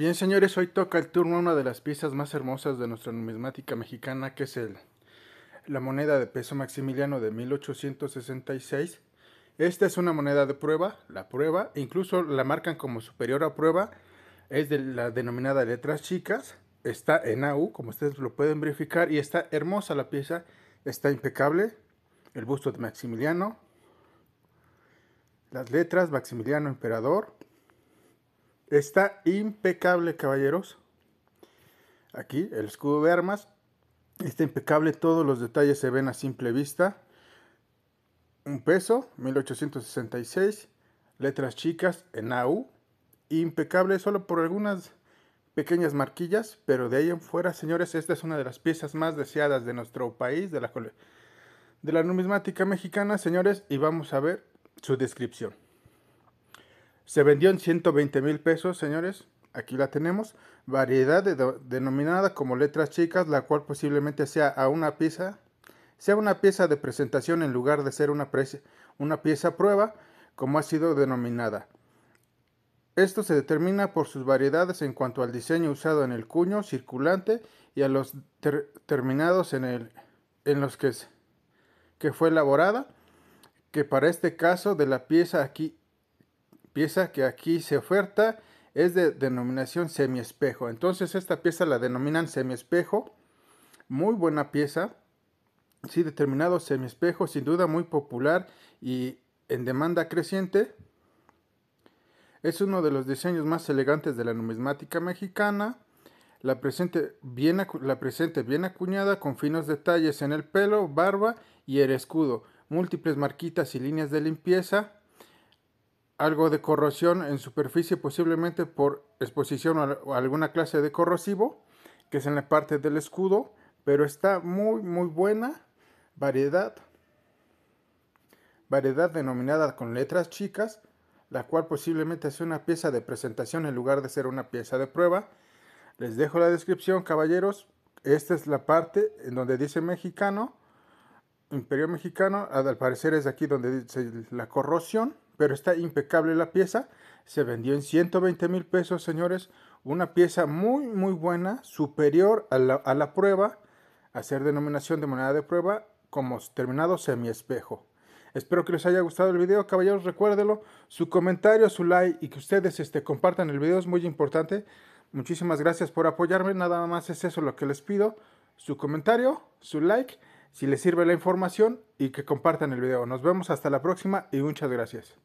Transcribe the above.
Bien, señores, hoy toca el turno a una de las piezas más hermosas de nuestra numismática mexicana, que es la moneda de peso maximiliano de 1866. Esta es una moneda de prueba, la prueba, incluso la marcan como superior a prueba, es de la denominada letras chicas, está en AU, como ustedes lo pueden verificar, y está hermosa la pieza, está impecable, el busto de Maximiliano, las letras Maximiliano Emperador, Está impecable, caballeros. Aquí el escudo de armas. Está impecable, todos los detalles se ven a simple vista. Un peso, 1866. Letras chicas en AU. Impecable solo por algunas pequeñas marquillas, pero de ahí en fuera, señores, esta es una de las piezas más deseadas de nuestro país, de la, de la numismática mexicana, señores, y vamos a ver su descripción. Se vendió en 120 mil pesos, señores. Aquí la tenemos. Variedad denominada como letras chicas, la cual posiblemente sea a una pieza, sea una pieza de presentación en lugar de ser una, una pieza prueba, como ha sido denominada. Esto se determina por sus variedades en cuanto al diseño usado en el cuño circulante y a los terminados en, el, en los que, que fue elaborada, que para este caso de la pieza aquí pieza que aquí se oferta es de denominación semiespejo. Entonces esta pieza la denominan semiespejo. Muy buena pieza. Sí, determinado semiespejo, sin duda muy popular y en demanda creciente. Es uno de los diseños más elegantes de la numismática mexicana. La presente, bien, la presente bien acuñada con finos detalles en el pelo, barba y el escudo, múltiples marquitas y líneas de limpieza, algo de corrosión en superficie, posiblemente por exposición a alguna clase de corrosivo, que es en la parte del escudo, pero está muy, muy buena variedad. Variedad denominada con letras chicas, la cual posiblemente es una pieza de presentación en lugar de ser una pieza de prueba. Les dejo la descripción, caballeros. Esta es la parte en donde dice mexicano, imperio mexicano. Al parecer es aquí donde dice la corrosión pero está impecable la pieza. Se vendió en 120 mil pesos, señores. Una pieza muy, muy buena, superior a la, prueba, hacer denominación de moneda de prueba como terminado semiespejo. Espero que les haya gustado el video, caballeros, recuérdelo, su comentario, su like y que ustedes este, compartan el video es muy importante. Muchísimas gracias por apoyarme, nada más es eso lo que les pido, su comentario, su like si les sirve la información y que compartan el video. Nos vemos hasta la próxima y muchas gracias.